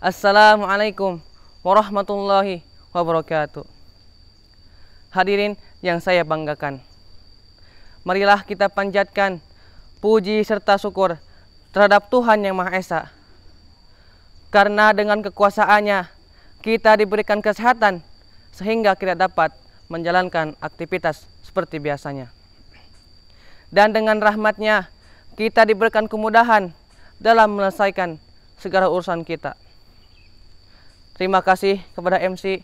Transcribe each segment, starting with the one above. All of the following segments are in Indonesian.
Assalamualaikum warahmatullahi wabarakatuh. Hadirin yang saya banggakan. Marilah kita panjatkan puji serta syukur terhadap Tuhan Yang Maha Esa. Karena dengan kekuasaannya kita diberikan kesehatan sehingga kita dapat menjalankan aktivitas seperti biasanya. Dan dengan rahmatnya kita diberikan kemudahan dalam menyelesaikan segala urusan kita. Terima kasih kepada MC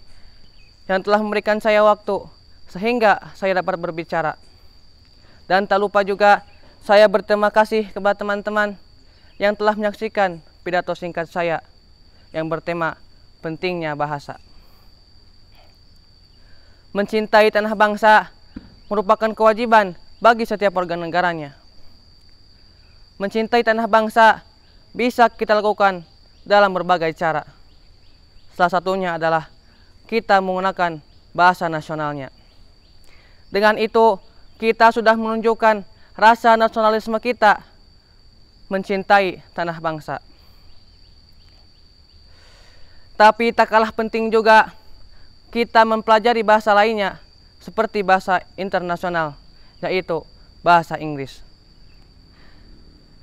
yang telah memberikan saya waktu sehingga saya dapat berbicara. Dan tak lupa juga saya berterima kasih kepada teman-teman yang telah menyaksikan pidato singkat saya yang bertema pentingnya bahasa. Mencintai tanah bangsa merupakan kewajiban bagi setiap warga negaranya mencintai tanah bangsa bisa kita lakukan dalam berbagai cara. Salah satunya adalah kita menggunakan bahasa nasionalnya. Dengan itu, kita sudah menunjukkan rasa nasionalisme kita mencintai tanah bangsa. Tapi tak kalah penting juga kita mempelajari bahasa lainnya seperti bahasa internasional, yaitu bahasa Inggris.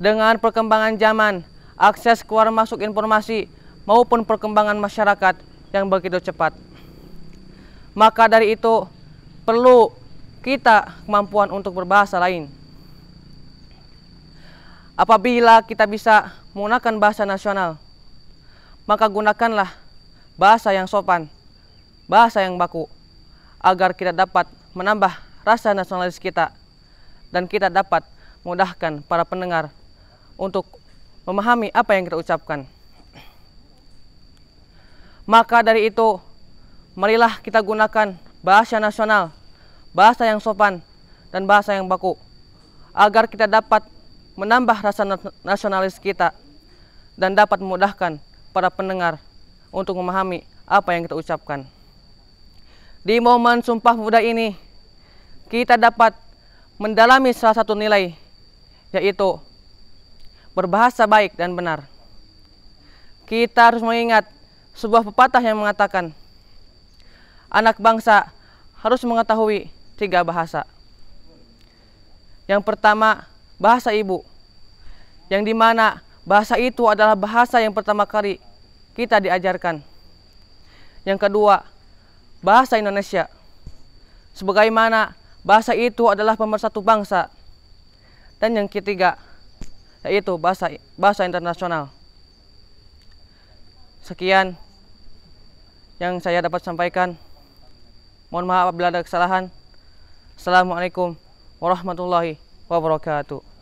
Dengan perkembangan zaman, akses keluar masuk informasi maupun perkembangan masyarakat yang begitu cepat. Maka dari itu, perlu kita kemampuan untuk berbahasa lain. Apabila kita bisa menggunakan bahasa nasional, maka gunakanlah bahasa yang sopan, bahasa yang baku, agar kita dapat menambah rasa nasionalis kita dan kita dapat mudahkan para pendengar untuk memahami apa yang kita ucapkan. Maka dari itu, marilah kita gunakan bahasa nasional, bahasa yang sopan, dan bahasa yang baku, agar kita dapat menambah rasa nasionalis kita dan dapat memudahkan para pendengar untuk memahami apa yang kita ucapkan. Di momen Sumpah Muda ini, kita dapat mendalami salah satu nilai, yaitu berbahasa baik dan benar. Kita harus mengingat sebuah pepatah yang mengatakan, anak bangsa harus mengetahui tiga bahasa. Yang pertama, bahasa ibu, yang dimana bahasa itu adalah bahasa yang pertama kali kita diajarkan. Yang kedua, bahasa Indonesia. Sebagaimana bahasa itu adalah pemersatu bangsa. Dan yang ketiga, yaitu bahasa bahasa internasional. Sekian yang saya dapat sampaikan. Mohon maaf apabila ada kesalahan. Assalamualaikum warahmatullahi wabarakatuh.